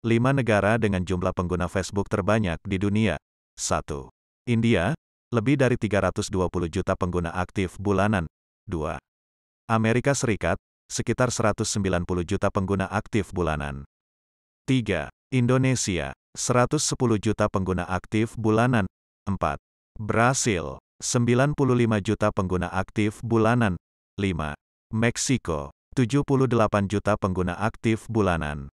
5 negara dengan jumlah pengguna Facebook terbanyak di dunia. 1. India, lebih dari 320 juta pengguna aktif bulanan. 2. Amerika Serikat, sekitar 190 juta pengguna aktif bulanan. 3. Indonesia, 110 juta pengguna aktif bulanan. 4. Brasil, 95 juta pengguna aktif bulanan. 5. Meksiko, 78 juta pengguna aktif bulanan.